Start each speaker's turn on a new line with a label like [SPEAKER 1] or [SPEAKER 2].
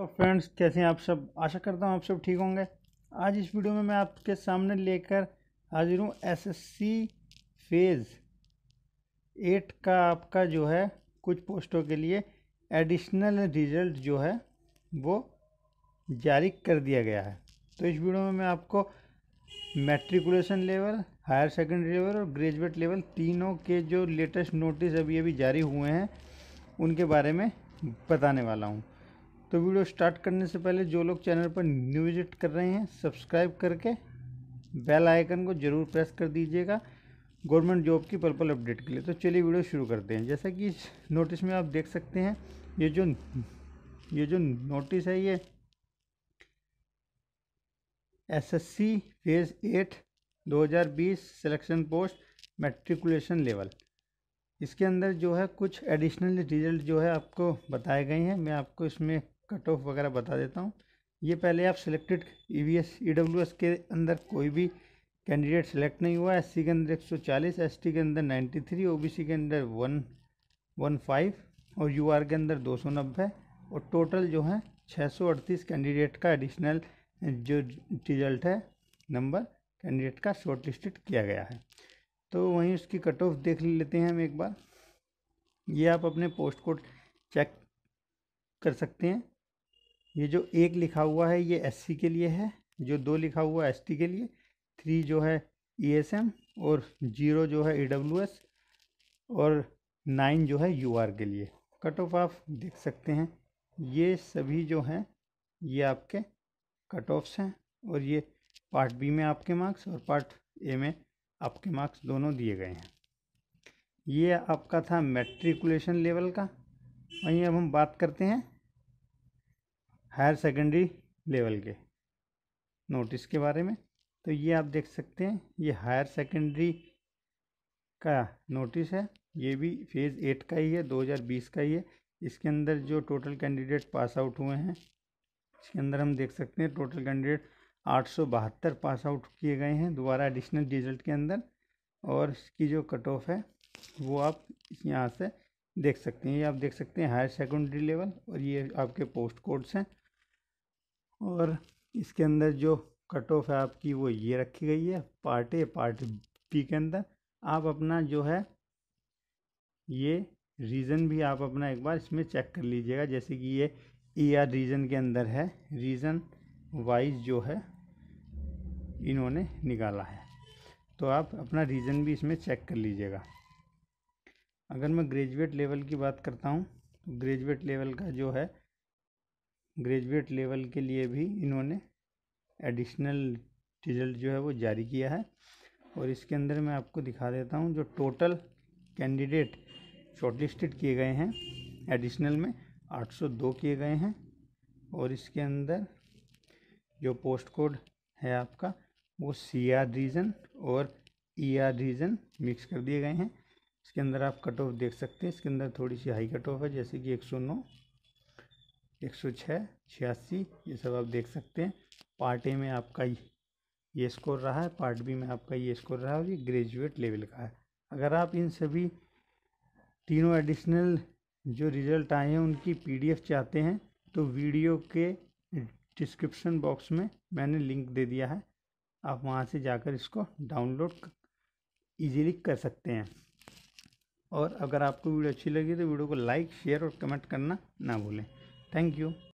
[SPEAKER 1] तो फ्रेंड्स कैसे हैं आप सब आशा करता हूँ आप सब ठीक होंगे आज इस वीडियो में मैं आपके सामने लेकर हाजिर हूँ एसएससी फेज़ एट का आपका जो है कुछ पोस्टों के लिए एडिशनल रिजल्ट जो है वो जारी कर दिया गया है तो इस वीडियो में मैं आपको matriculation level higher secondary level और ग्रेजुएट लेवल तीनों के जो लेटेस्ट नोटिस अभी अभी जारी हुए हैं उनके बारे में बताने वाला हूँ तो वीडियो स्टार्ट करने से पहले जो लोग चैनल पर न्यू विजिट कर रहे हैं सब्सक्राइब करके बेल आइकन को ज़रूर प्रेस कर दीजिएगा गवर्नमेंट जॉब की पर्पल अपडेट के लिए तो चलिए वीडियो शुरू करते हैं जैसा कि इस नोटिस में आप देख सकते हैं ये जो ये जो नोटिस है ये SSC phase eight 2020 selection post matriculation level इसके अंदर जो है कुछ एडिशनल रिजल्ट जो है आपको बताए गए हैं मैं आपको इसमें कट ऑफ वगैरह बता देता हूँ ये पहले आप selected E V S E W S के अंदर कोई भी कैंडिडेट सिलेक्ट नहीं हुआ एस सी के अंदर एक सौ चालीस एस टी के अंदर ninety three O B C के अंदर वन वन फाइव और यू आर के अंदर दो सौ नब्बे और टोटल जो है छः सौ अड़तीस कैंडिडेट का एडिशनल जो रिजल्ट है नंबर कैंडिडेट का शॉर्ट किया गया है तो वहीं उसकी कट ऑफ देख लेते हैं हम एक बार ये आप अपने पोस्ट कोड चेक कर सकते हैं ये जो एक लिखा हुआ है ये एस के लिए है जो दो लिखा हुआ है एस के लिए थ्री जो है ई e और जीरो जो है ई e और नाइन जो है यू के लिए कट ऑफ आप देख सकते हैं ये सभी जो हैं ये आपके कट ऑफ्स हैं और ये पार्ट बी में आपके मार्क्स और पार्ट ए में आपके मार्क्स दोनों दिए गए हैं ये आपका था मेट्रिकुलेशन लेवल का वहीं अब हम बात करते हैं हायर सेकेंडरी लेवल के नोटिस के बारे में तो ये आप देख सकते हैं ये हायर सेकेंडरी का नोटिस है ये भी फेज़ एट का ही है 2020 का ही है इसके अंदर जो टोटल कैंडिडेट पास आउट हुए हैं इसके अंदर हम देख सकते हैं टोटल कैंडिडेट आठ पास आउट किए गए हैं दोबारा एडिशनल रिजल्ट के अंदर और इसकी जो कट ऑफ है वो आप यहाँ से देख सकते हैं ये आप देख सकते हैं हायर सेकेंडरी लेवल और ये आपके पोस्ट कोड्स हैं और इसके अंदर जो कट ऑफ है आपकी वो ये रखी गई है पार्ट ए पार्ट बी के अंदर आप अपना जो है ये रीज़न भी आप अपना एक बार इसमें चेक कर लीजिएगा जैसे कि ये ए आर रीज़न के अंदर है रीज़न वाइज जो है इन्होंने निकाला है तो आप अपना रीज़न भी इसमें चेक कर लीजिएगा अगर मैं ग्रेजुएट लेवल की बात करता हूँ तो ग्रेजुएट लेवल का जो है ग्रेजुएट लेवल के लिए भी इन्होंने एडिशनल रिजल्ट जो है वो जारी किया है और इसके अंदर मैं आपको दिखा देता हूँ जो टोटल कैंडिडेट शॉर्टलिस्टेड किए गए हैं एडिशनल में 802 किए गए हैं और इसके अंदर जो पोस्ट कोड है आपका वो सी आर रीजन और ई आर रीजन मिक्स कर दिए गए हैं इसके अंदर आप कट ऑफ देख सकते हैं इसके अंदर थोड़ी सी हाई कट ऑफ है जैसे कि 109 एक सौ छः छियासी ये सब आप देख सकते हैं पार्ट ए में आपका ये स्कोर रहा है पार्ट बी में आपका ये स्कोर रहा है और ये ग्रेजुएट लेवल का है अगर आप इन सभी तीनों एडिशनल जो रिज़ल्ट आए हैं उनकी पीडीएफ चाहते हैं तो वीडियो के डिस्क्रिप्शन बॉक्स में मैंने लिंक दे दिया है आप वहाँ से जाकर इसको डाउनलोड इजीली कर सकते हैं और अगर आपको वीडियो अच्छी लगी तो वीडियो को लाइक शेयर और कमेंट करना ना भूलें Thank you.